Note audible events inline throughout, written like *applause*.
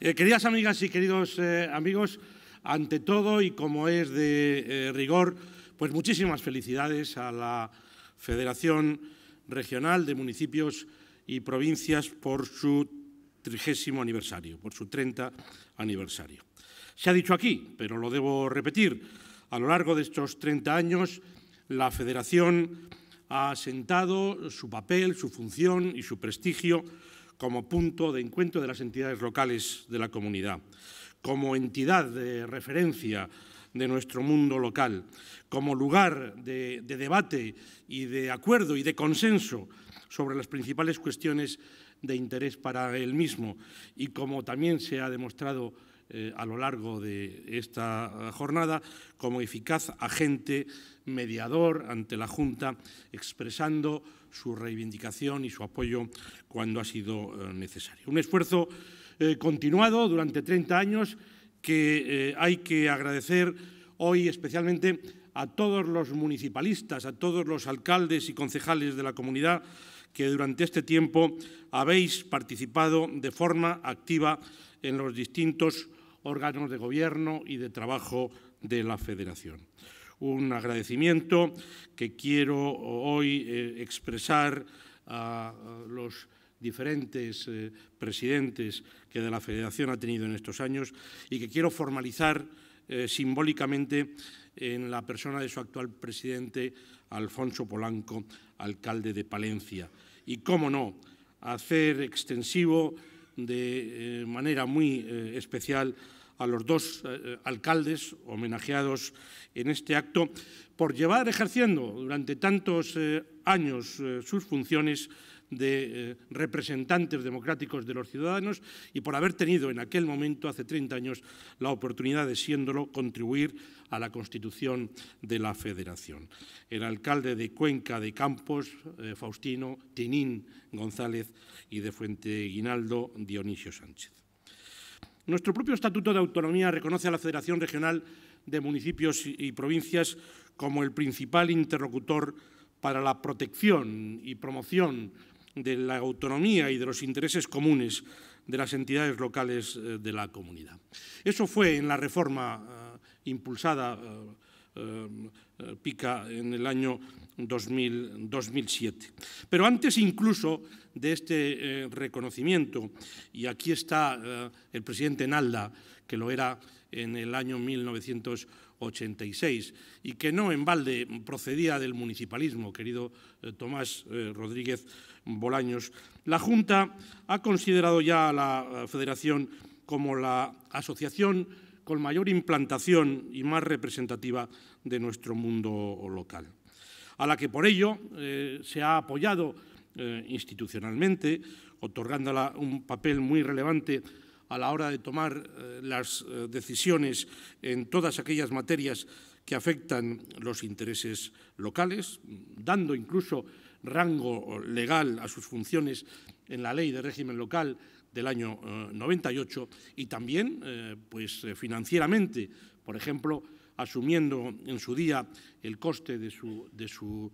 Eh, queridas amigas y queridos eh, amigos, ante todo y como es de eh, rigor, pues muchísimas felicidades a la Federación Regional de Municipios y Provincias por su trigésimo aniversario, por su 30 aniversario. Se ha dicho aquí, pero lo debo repetir, a lo largo de estos 30 años la Federación ha asentado su papel, su función y su prestigio como punto de encuentro de las entidades locales de la comunidad, como entidad de referencia de nuestro mundo local, como lugar de, debate y de acuerdo y de consenso sobre las principales cuestiones de interés para él mismo y como también se ha demostrado eh, a lo largo de esta jornada como eficaz agente mediador ante la Junta, expresando su reivindicación y su apoyo cuando ha sido eh, necesario. Un esfuerzo eh, continuado durante 30 años que hay que agradecer hoy especialmente a todos los municipalistas, a todos los alcaldes y concejales de la comunidad que durante este tiempo habéis participado de forma activa en los distintos órganos de gobierno y de trabajo de la Federación. Un agradecimiento que quiero hoy eh, expresar a, los diferentes eh, presidentes que de la Federación ha tenido en estos años y que quiero formalizar eh, simbólicamente en la persona de su actual presidente, Alfonso Polanco, alcalde de Palencia. Y, cómo no, hacer extensivo de eh, manera muy eh, especial a los dos eh, alcaldes homenajeados en este acto por llevar ejerciendo durante tantos años sus funciones de eh, representantes democráticos de los ciudadanos y por haber tenido en aquel momento, hace 30 años, la oportunidad de siéndolo contribuir a la constitución de la federación. El alcalde de Cuenca de Campos, eh, Faustino Tinín González y de Fuente Guinaldo, Dionisio Sánchez. Nuestro propio Estatuto de Autonomía reconoce a la Federación Regional de Municipios y Provincias como el principal interlocutor para la protección y promoción de la autonomía y de los intereses comunes de las entidades locales eh, de la comunidad. Eso fue en la reforma eh, impulsada eh, Pica en el año 2007. Pero antes incluso de este reconocimiento, y aquí está el presidente Nalda, que lo era en el año 1980, 86 y que no en balde procedía del municipalismo, querido eh, Tomás eh, Rodríguez Bolaños, la Junta ha considerado ya a la eh, Federación como la asociación con mayor implantación y más representativa de nuestro mundo local, a la que por ello se ha apoyado institucionalmente, otorgándola un papel muy relevante a la hora de tomar eh, las eh, decisiones en todas aquellas materias que afectan los intereses locales, dando incluso rango legal a sus funciones en la Ley de Régimen Local del año 98 eh, y también pues, financieramente, por ejemplo, asumiendo en su día el coste de su, de su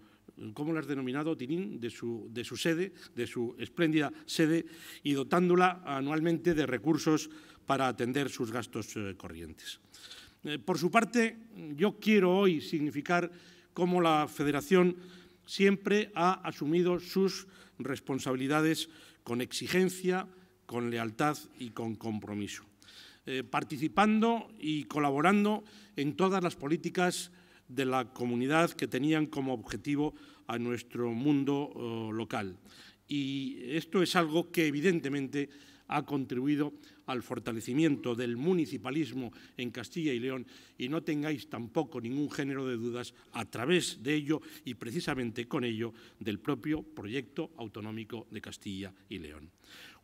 como lo has denominado, Tinín, de su, sede, de su espléndida sede, y dotándola anualmente de recursos para atender sus gastos eh, corrientes. Eh, por su parte, yo quiero hoy significar cómo la Federación siempre ha asumido sus responsabilidades con exigencia, con lealtad y con compromiso, eh, participando y colaborando en todas las políticas de la comunidad que tenían como objetivo a nuestro mundo oh, local. Y esto es algo que evidentemente ha contribuido al fortalecimiento del municipalismo en Castilla y León y no tengáis tampoco ningún género de dudas a través de ello y precisamente con ello del propio proyecto autonómico de Castilla y León.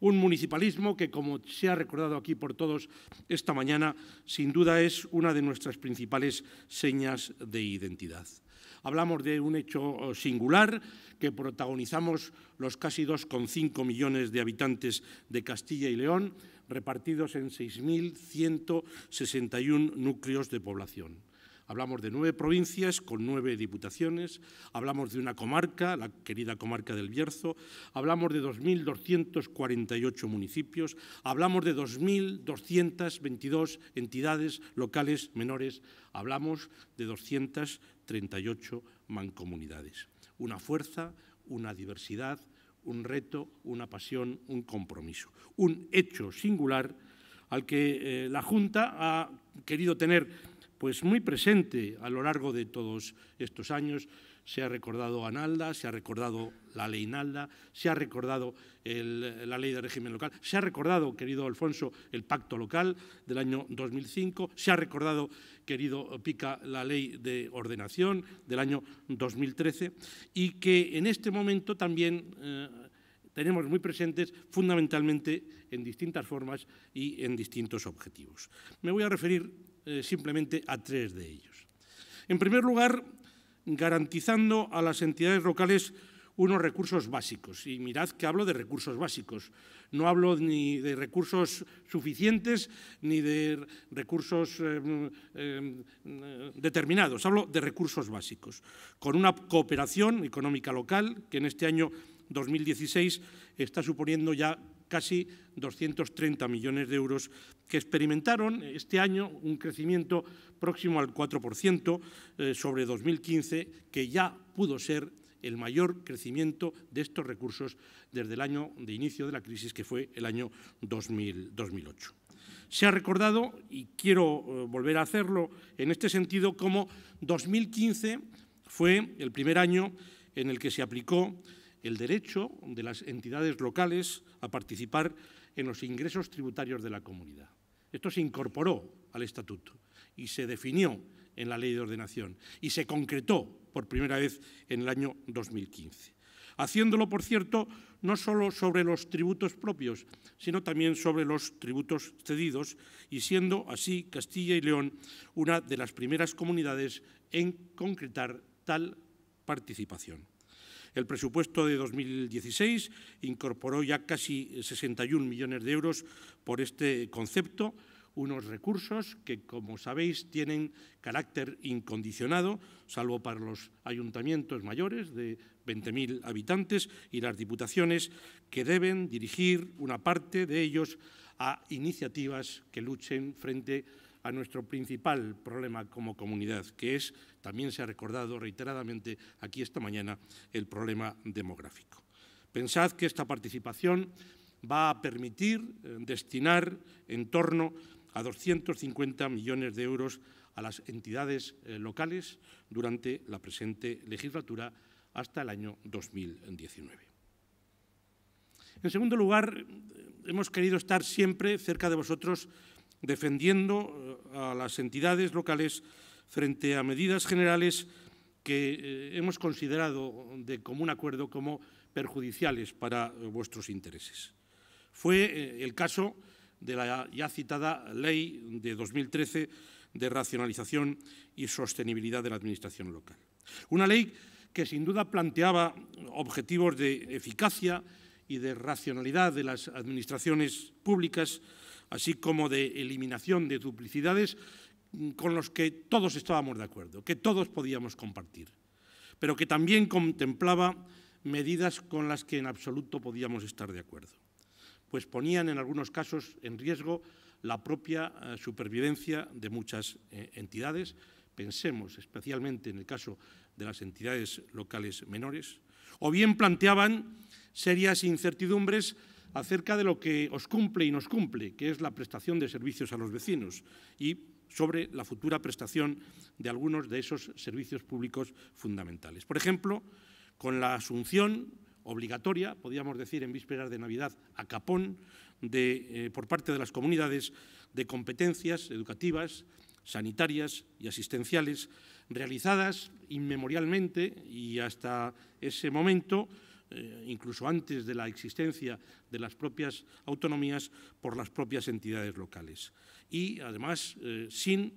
Un municipalismo que, como se ha recordado aquí por todos esta mañana, sin duda es una de nuestras principales señas de identidad. Hablamos de un hecho oh, singular que protagonizamos los casi 2,5 millones de habitantes de Castilla y León, repartidos en 6.161 núcleos de población. Hablamos de nueve provincias con nueve diputaciones, hablamos de una comarca, la querida comarca del Bierzo, hablamos de 2.248 municipios, hablamos de 2.222 entidades locales menores, hablamos de 238 mancomunidades. Una fuerza, una diversidad, un reto, una pasión, un compromiso. Un hecho singular al que eh, la Junta ha querido tener pues muy presente a lo largo de todos estos años. Se ha recordado Analda, se ha recordado la ley Nalda, se ha recordado la ley de régimen local, se ha recordado, querido Alfonso, el pacto local del año 2005, se ha recordado, querido Pica, la ley de ordenación del año 2013 y que en este momento también... Eh, tenemos muy presentes fundamentalmente en distintas formas y en distintos objetivos. Me voy a referir eh, simplemente a tres de ellos. En primer lugar, garantizando a las entidades locales unos recursos básicos. Y mirad que hablo de recursos básicos. No hablo ni de recursos suficientes ni de recursos eh, mm, eh, mm, determinados. Hablo de recursos básicos. Con una cooperación económica local que en este año 2016 está suponiendo ya casi 230 millones de euros que experimentaron este año un crecimiento próximo al 4% eh, sobre 2015, que ya pudo ser el mayor crecimiento de estos recursos desde el año de inicio de la crisis, que fue el año 2008. Se ha recordado, y quiero eh, volver a hacerlo en este sentido, como 2015 fue el primer año en el que se aplicó el derecho de las entidades locales a participar en los ingresos tributarios de la comunidad. Esto se incorporó al Estatuto y se definió en la Ley de Ordenación y se concretó por primera vez en el año 2015. Haciéndolo, por cierto, no solo sobre los tributos propios, sino también sobre los tributos cedidos y siendo así Castilla y León una de las primeras comunidades en concretar tal participación. El presupuesto de 2016 incorporó ya casi 61 millones de euros por este concepto, unos recursos que, como sabéis, tienen carácter incondicionado, salvo para los ayuntamientos mayores de 20.000 habitantes y las diputaciones, que deben dirigir una parte de ellos a iniciativas que luchen frente a a nuestro principal problema como comunidad, que es, también se ha recordado reiteradamente aquí esta mañana, el problema demográfico. Pensad que esta participación va a permitir eh, destinar en torno a 250 millones de euros a las entidades eh, locales durante la presente legislatura hasta el año 2019. En segundo lugar, eh, hemos querido estar siempre cerca de vosotros defendiendo eh, a las entidades locales frente a medidas generales que eh, hemos considerado de común acuerdo como perjudiciales para eh, vuestros intereses. Fue el caso de la ya citada Ley de 2013 de Racionalización y Sostenibilidad de la Administración Local. Una ley que sin duda planteaba objetivos de eficacia y de racionalidad de las administraciones públicas así como de eliminación de duplicidades mm, con los que todos estábamos de acuerdo, que todos podíamos compartir, pero que también contemplaba medidas con las que en absoluto podíamos estar de acuerdo, pues ponían en algunos casos en riesgo la propia eh, supervivencia de muchas eh, entidades. Pensemos especialmente en el caso de las entidades locales menores. O bien planteaban serias incertidumbres acerca de lo que os cumple y nos cumple, que es la prestación de servicios a los vecinos y sobre la futura prestación de algunos de esos servicios públicos fundamentales. Por ejemplo, con la asunción obligatoria, podríamos decir en vísperas de Navidad, a capón, de, eh, por parte de las comunidades de competencias educativas, sanitarias y asistenciales realizadas inmemorialmente y hasta ese momento eh, incluso antes de la existencia de las propias autonomías, por las propias entidades locales. Y además, eh, sin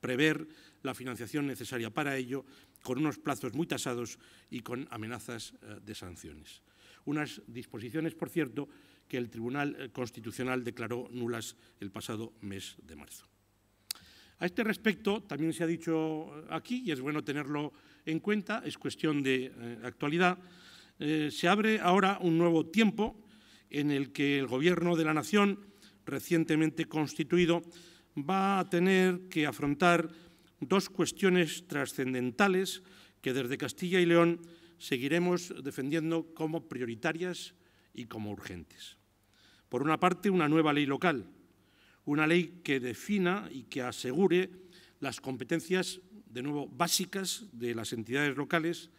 prever la financiación necesaria para ello, con unos plazos muy tasados y con amenazas eh, de sanciones. Unas disposiciones, por cierto, que el Tribunal Constitucional declaró nulas el pasado mes de marzo. A este respecto, también se ha dicho aquí, y es bueno tenerlo en cuenta, es cuestión de actualidad, eh, se abre ahora un nuevo tiempo en el que el Gobierno de la Nación, recientemente constituido, va a tener que afrontar dos cuestiones trascendentales que desde Castilla y León seguiremos defendiendo como prioritarias y como urgentes. Por una parte, una nueva ley local, una ley que defina y que asegure las competencias, de nuevo, básicas de las entidades locales,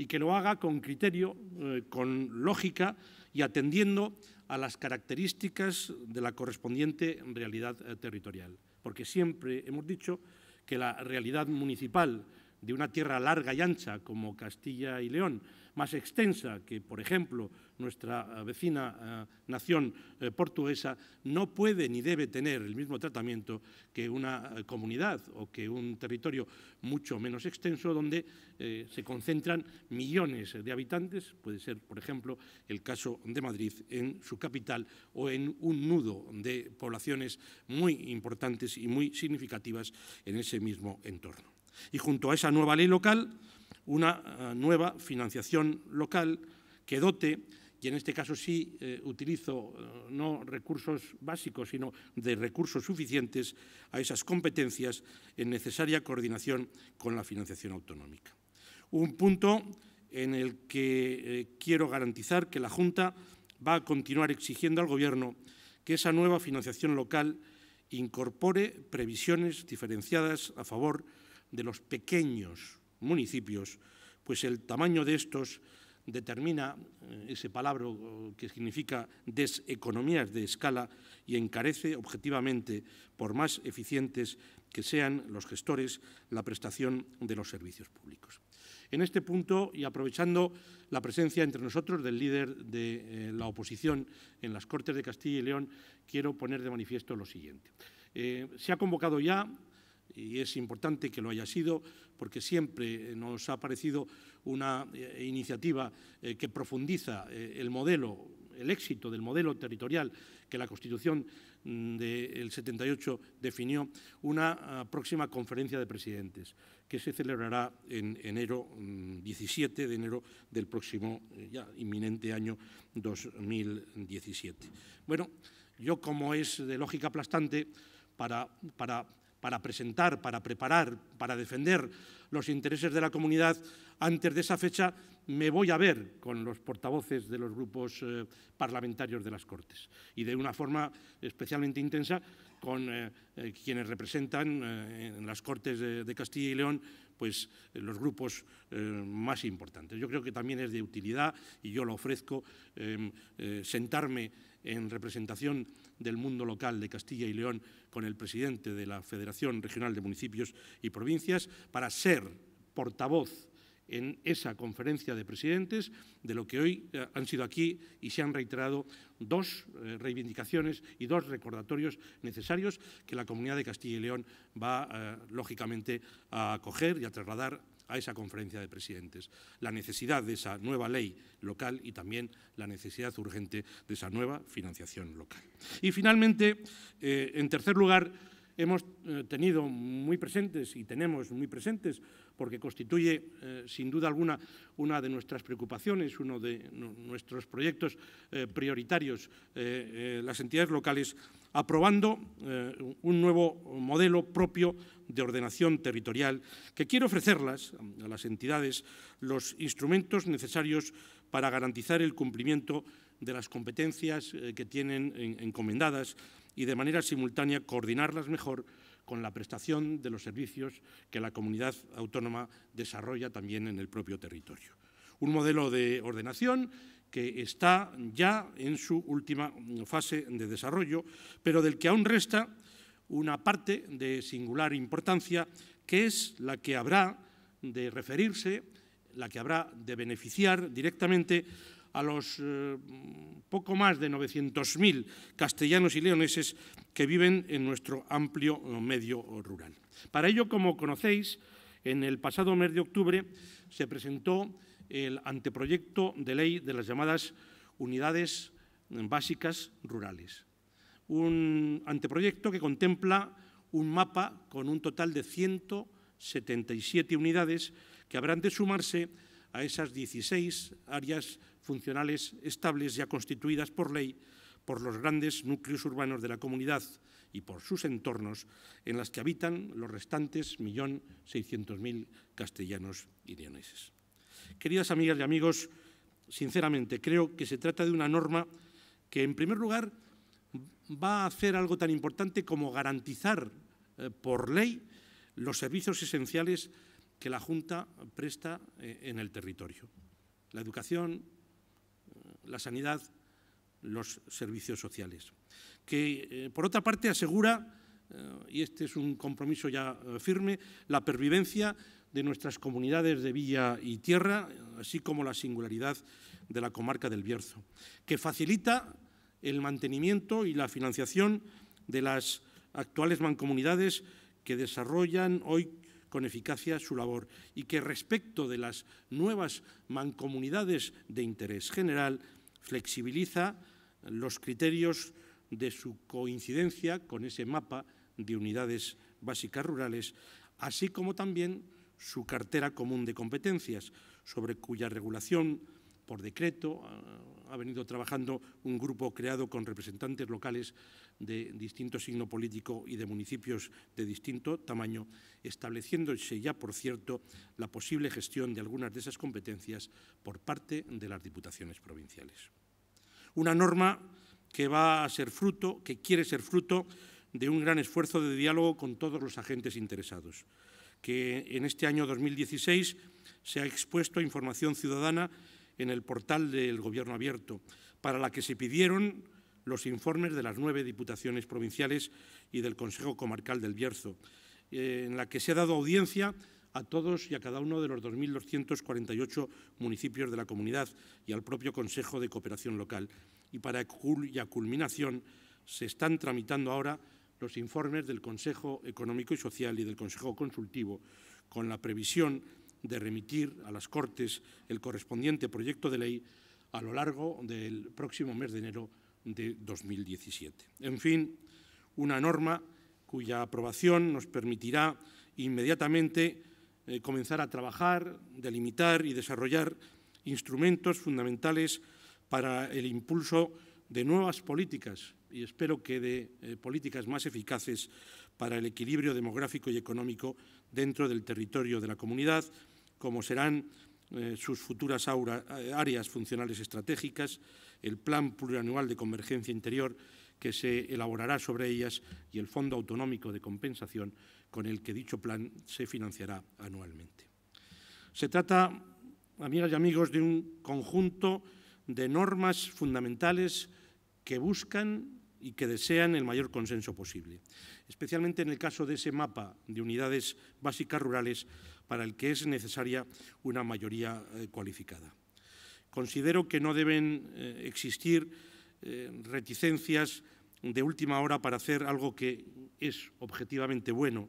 y que lo haga con criterio, eh, con lógica y atendiendo a las características de la correspondiente realidad eh, territorial. Porque siempre hemos dicho que la realidad municipal de una tierra larga y ancha como Castilla y León, más extensa que, por ejemplo, nuestra eh, vecina eh, nación eh, portuguesa, no puede ni debe tener el mismo tratamiento que una comunidad o que un territorio mucho menos extenso donde se concentran millones de habitantes, puede ser, por ejemplo, el caso de Madrid en su capital o en un nudo de poblaciones muy importantes y muy significativas en ese mismo entorno y junto a esa nueva ley local, una eh, nueva financiación local que dote, y en este caso sí eh, utilizo eh, no recursos básicos, sino de recursos suficientes a esas competencias en necesaria coordinación con la financiación autonómica. Un punto en el que quiero garantizar que la Junta va a continuar exigiendo al Gobierno que esa nueva financiación local incorpore previsiones diferenciadas a favor de de los pequeños municipios, pues el tamaño de estos determina eh, ese palabra que significa deseconomías de escala y encarece objetivamente, por más eficientes que sean los gestores, la prestación de los servicios públicos. En este punto, y aprovechando la presencia entre nosotros del líder de eh, la oposición en las Cortes de Castilla y León, quiero poner de manifiesto lo siguiente. Eh, se ha convocado ya y es importante que lo haya sido porque siempre eh, nos ha parecido una eh, iniciativa eh, que profundiza el modelo, el éxito del modelo territorial que la Constitución mm, del 78 definió, una ah, próxima conferencia de presidentes que se celebrará en enero, 17 mm, de enero del próximo, ya inminente año 2017. Bueno, yo como es de lógica aplastante, para, para para presentar, para preparar, para defender los intereses de la comunidad, antes de esa fecha me voy a ver con los portavoces de los grupos eh, parlamentarios de las Cortes y de una forma especialmente intensa con eh, eh, quienes representan en las Cortes de, Castilla y León pues los grupos más importantes. Yo creo que también es de utilidad y yo lo ofrezco sentarme en representación del mundo local de Castilla y León con el presidente de la Federación Regional de Municipios y Provincias para ser portavoz en esa conferencia de presidentes de lo que hoy eh, han sido aquí y se han reiterado dos eh, reivindicaciones y dos recordatorios necesarios que la Comunidad de Castilla y León va, eh, lógicamente, a acoger y a trasladar a esa conferencia de presidentes, la necesidad de esa nueva ley local y también la necesidad urgente de esa nueva financiación local. Y finalmente, eh, en tercer lugar, hemos eh, tenido muy presentes y tenemos muy presentes, porque constituye eh, sin duda alguna una de nuestras preocupaciones, uno de nuestros proyectos prioritarios, las entidades locales aprobando eh, un nuevo modelo propio de ordenación territorial que quiere ofrecerlas a las entidades los instrumentos necesarios para garantizar el cumplimiento de las competencias eh, que tienen encomendadas y de manera simultánea coordinarlas mejor con la prestación de los servicios que la comunidad autónoma desarrolla también en el propio territorio. Un modelo de ordenación que está ya en su última fase de desarrollo, pero del que aún resta una parte de singular importancia, que es la que habrá de referirse, la que habrá de beneficiar directamente a los eh, poco más de 900.000 castellanos y leoneses que viven en nuestro amplio medio rural. Para ello, como conocéis, en el pasado mes de octubre se presentó el anteproyecto de ley de las llamadas unidades básicas rurales. Un anteproyecto que contempla un mapa con un total de 177 unidades que habrán de sumarse a esas 16 áreas funcionales estables ya constituidas por ley por los grandes núcleos urbanos de la comunidad y por sus entornos en las que habitan los restantes 1.600.000 castellanos y leoneses. Queridas amigas y amigos, sinceramente creo que se trata de una norma que, en primer lugar, va a hacer algo tan importante como garantizar eh, por ley los servicios esenciales que la Junta presta eh, en el territorio. La educación, eh, la sanidad, los servicios sociales. Que, por otra parte, asegura, y este es un compromiso ya firme, la pervivencia de nuestras comunidades de villa y tierra, así como la singularidad de la comarca del Bierzo, que facilita el mantenimiento y la financiación de las actuales mancomunidades que desarrollan hoy con eficacia su labor y que respecto de las nuevas mancomunidades de interés general flexibiliza los criterios de su coincidencia con ese mapa de unidades básicas rurales, así como también su cartera común de competencias, sobre cuya regulación por decreto ha venido trabajando un grupo creado con representantes locales de distinto signo político y de municipios de distinto tamaño, estableciéndose ya, por cierto, la posible gestión de algunas de esas competencias por parte de las diputaciones provinciales. Una norma que va a ser fruto, que quiere ser fruto de un gran esfuerzo de diálogo con todos los agentes interesados, que en este año 2016 se ha expuesto a información ciudadana en el portal del Gobierno Abierto, para la que se pidieron los informes de las nueve diputaciones provinciales y del Consejo Comarcal del Bierzo, eh, en la que se ha dado audiencia a todos y a cada uno de los 2.248 municipios de la comunidad y al propio Consejo de Cooperación Local. Y para culminación se están tramitando ahora los informes del Consejo Económico y Social y del Consejo Consultivo, con la previsión de remitir a las Cortes el correspondiente proyecto de ley a lo largo del próximo mes de enero de 2017. En fin, una norma cuya aprobación nos permitirá inmediatamente eh, comenzar a trabajar, delimitar y desarrollar instrumentos fundamentales para el impulso de nuevas políticas y espero que de eh, políticas más eficaces para el equilibrio demográfico y económico dentro del territorio de la comunidad, como serán eh, sus futuras eh, áreas funcionales estratégicas, el Plan Plurianual de Convergencia Interior que se elaborará sobre ellas y el Fondo Autonómico de Compensación con el que dicho plan se financiará anualmente. Se trata, amigas y amigos, de un conjunto de normas fundamentales que buscan y que desean el mayor consenso posible, especialmente en el caso de ese mapa de unidades básicas rurales para el que es necesaria una mayoría eh, cualificada. Considero que no deben eh, existir eh, reticencias de última hora para hacer algo que es objetivamente bueno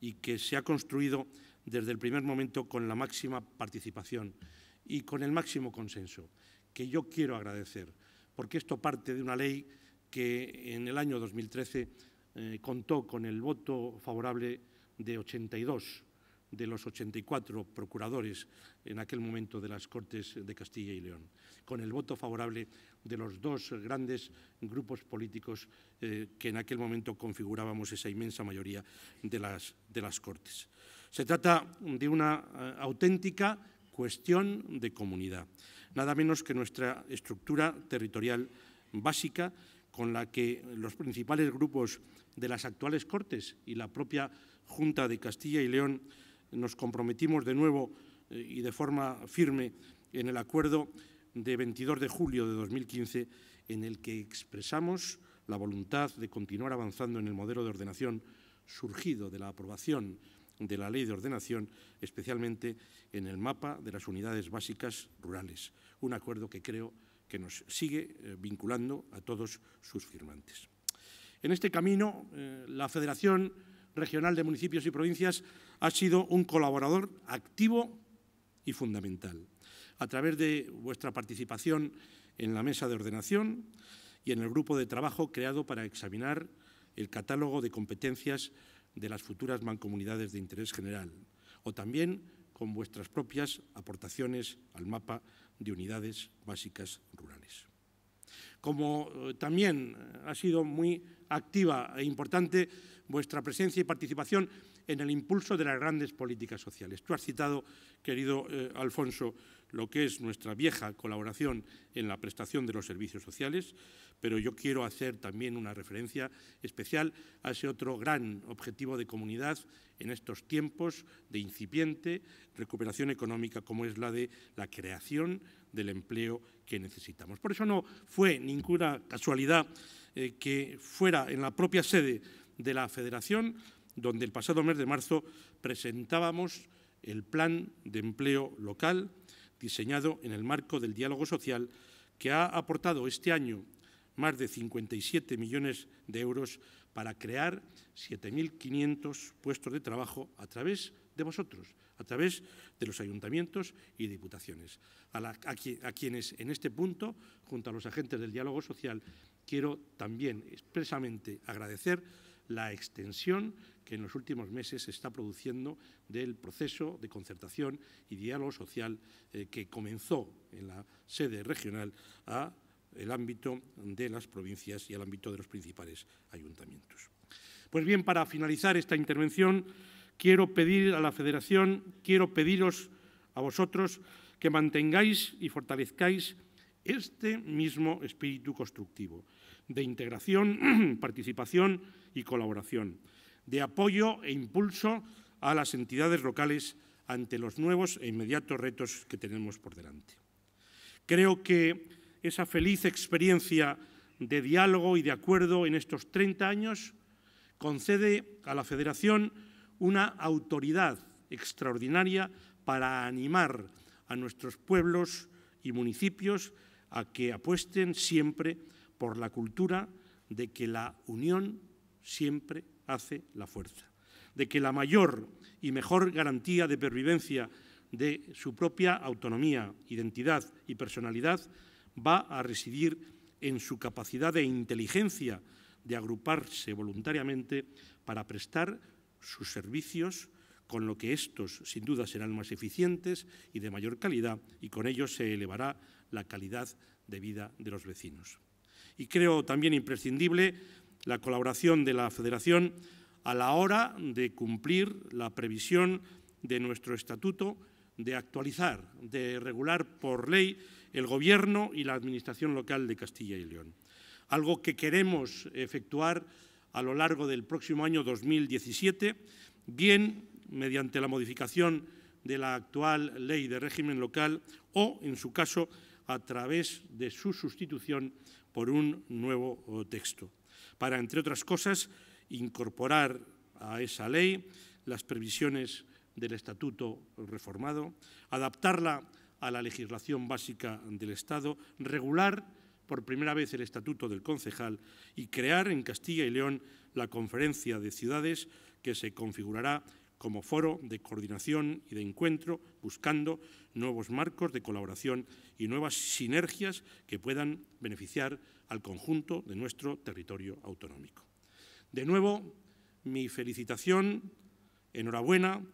y que se ha construido desde el primer momento con la máxima participación y con el máximo consenso, que yo quiero agradecer, porque esto parte de una ley que en el año 2013 eh, contó con el voto favorable de 82 de los 84 procuradores en aquel momento de las Cortes de Castilla y León, con el voto favorable de los dos grandes grupos políticos eh, que en aquel momento configurábamos esa inmensa mayoría de las, Cortes. Se trata de una eh, auténtica cuestión de comunidad, nada menos que nuestra estructura territorial básica con la que los principales grupos de las actuales Cortes y la propia Junta de Castilla y León nos comprometimos de nuevo eh, y de forma firme en el acuerdo de 22 de julio de 2015 en el que expresamos la voluntad de continuar avanzando en el modelo de ordenación surgido de la aprobación de la ley de ordenación, especialmente en el mapa de las unidades básicas rurales. Un acuerdo que creo que nos sigue eh, vinculando a todos sus firmantes. En este camino, eh, la Federación Regional de Municipios y Provincias ha sido un colaborador activo y fundamental. A través de vuestra participación en la mesa de ordenación y en el grupo de trabajo creado para examinar el catálogo de competencias de las futuras mancomunidades de interés general, o también con vuestras propias aportaciones al mapa de unidades básicas rurales. Como eh, también ha sido muy activa e importante vuestra presencia y participación en el impulso de las grandes políticas sociales. Tú has citado, querido eh, Alfonso, lo que es nuestra vieja colaboración en la prestación de los servicios sociales, pero yo quiero hacer también una referencia especial a ese otro gran objetivo de comunidad en estos tiempos de incipiente recuperación económica, como es la de la creación del empleo que necesitamos. Por eso no fue ninguna casualidad eh, que fuera en la propia sede de la Federación donde el pasado mes de marzo presentábamos el Plan de Empleo Local diseñado en el marco del diálogo social que ha aportado este año más de 57 millones de euros para crear 7.500 puestos de trabajo a través de vosotros, a través de los ayuntamientos y diputaciones, a, quienes en este punto, junto a los agentes del diálogo social, quiero también expresamente agradecer la extensión que en los últimos meses se está produciendo del proceso de concertación y diálogo social eh, que comenzó en la sede regional a el ámbito de las provincias y al ámbito de los principales ayuntamientos. Pues bien, para finalizar esta intervención, quiero pedir a la Federación, quiero pediros a vosotros que mantengáis y fortalezcáis este mismo espíritu constructivo de integración, *clears throat* participación y colaboración, de apoyo e impulso a las entidades locales ante los nuevos e inmediatos retos que tenemos por delante. Creo que esa feliz experiencia de diálogo y de acuerdo en estos 30 años concede a la Federación una autoridad extraordinaria para animar a nuestros pueblos y municipios a que apuesten siempre por la cultura de que la unión siempre hace la fuerza, de que la mayor y mejor garantía de pervivencia de su propia autonomía, identidad y personalidad va a residir en su capacidad de inteligencia de agruparse voluntariamente para prestar sus servicios, con lo que estos sin duda serán más eficientes y de mayor calidad y con ello se elevará la calidad de vida de los vecinos. Y creo también imprescindible la colaboración de la Federación a la hora de cumplir la previsión de nuestro estatuto de actualizar, de regular por ley el Gobierno y la Administración local de Castilla y León. Algo que queremos efectuar a lo largo del próximo año 2017, bien mediante la modificación de la actual ley de régimen local o, en su caso, a través de su sustitución por un nuevo eh, texto para, entre otras cosas, incorporar a esa ley las previsiones del Estatuto reformado, adaptarla a la legislación básica del Estado, regular por primera vez el Estatuto del Concejal y crear en Castilla y León la Conferencia de Ciudades que se configurará como foro de coordinación y de encuentro, buscando nuevos marcos de colaboración y nuevas sinergias que puedan beneficiar al conjunto de nuestro territorio autonómico. De nuevo, mi felicitación, enhorabuena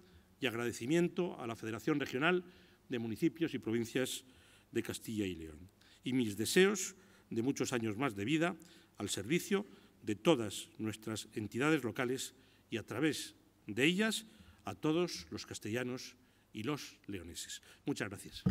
y agradecimiento a la Federación Regional de Municipios y Provincias de Castilla y León y mis deseos de muchos años más de vida al servicio de todas nuestras entidades locales y a través de ellas a todos los castellanos y los leoneses. Muchas gracias.